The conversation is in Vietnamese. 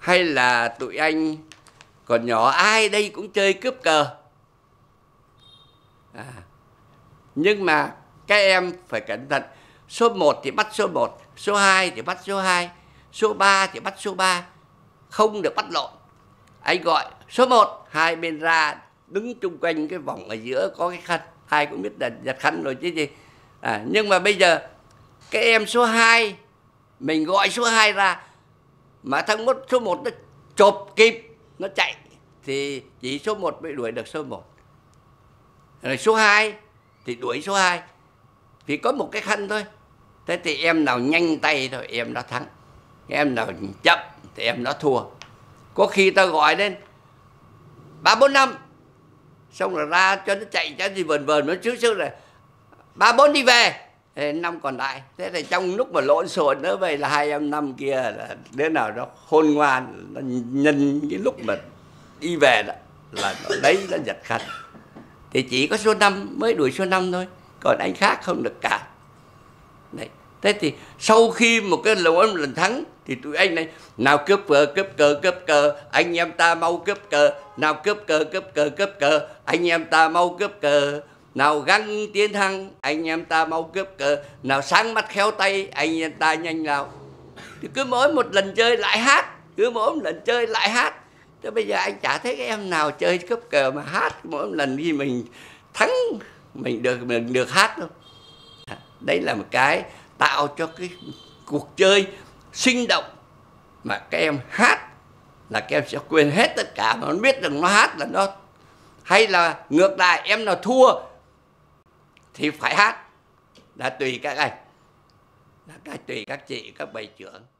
hay là tụi anh còn nhỏ ai đây cũng chơi cướp cờ à. nhưng mà các em phải cẩn thận số 1 thì bắt số 1 số 2 thì bắt số 2 số 3 thì bắt số 3 không được bắt lộn anh gọi số 1 hai bên ra đứng chung quanh cái vòng ở giữa có cái khăn ai cũng biết là giật khăn rồi chứ gì à, nhưng mà bây giờ cái em số 2 mình gọi số 2 ra mà thằng mất số 1 nó chộp kịp nó chạy thì chỉ số 1 mới đuổi được số 1 rồi số 2 thì đuổi số 2 vì có một cái khăn thôi thế thì em nào nhanh tay thôi em đã thắng em nào chậm thì em đã thua có khi ta gọi lên ba bốn năm xong rồi ra cho nó chạy cho gì vần vần nó trước trước là ba bốn đi về năm còn lại thế là trong lúc mà lộn xộn nữa vậy là hai em năm kia là đứa nào đó khôn ngoan nó nhân cái lúc mà đi về đó là nó lấy nó giật khăn thì chỉ có số năm mới đuổi số năm thôi còn anh khác không được cả Đấy. thế thì sau khi một cái lỗ lần thắng thì tụi anh này nào cướp cờ cướp cờ cướp cờ anh em ta mau cướp cờ nào cướp cờ cướp cờ cướp cờ anh em ta mau cướp cờ nào găng tiến thăng anh em ta mau cướp cờ nào sáng mắt khéo tay anh em ta nhanh nào thì cứ mỗi một lần chơi lại hát cứ mỗi một lần chơi lại hát thế bây giờ anh chả thấy cái em nào chơi cướp cờ mà hát mỗi một lần khi mình thắng mình được mình được hát đâu đấy là một cái tạo cho cái cuộc chơi sinh động mà các em hát là các em sẽ quên hết tất cả mà nó biết rằng nó hát là nó hay là ngược lại em nào thua thì phải hát là tùy các anh là cái tùy các chị các bầy trưởng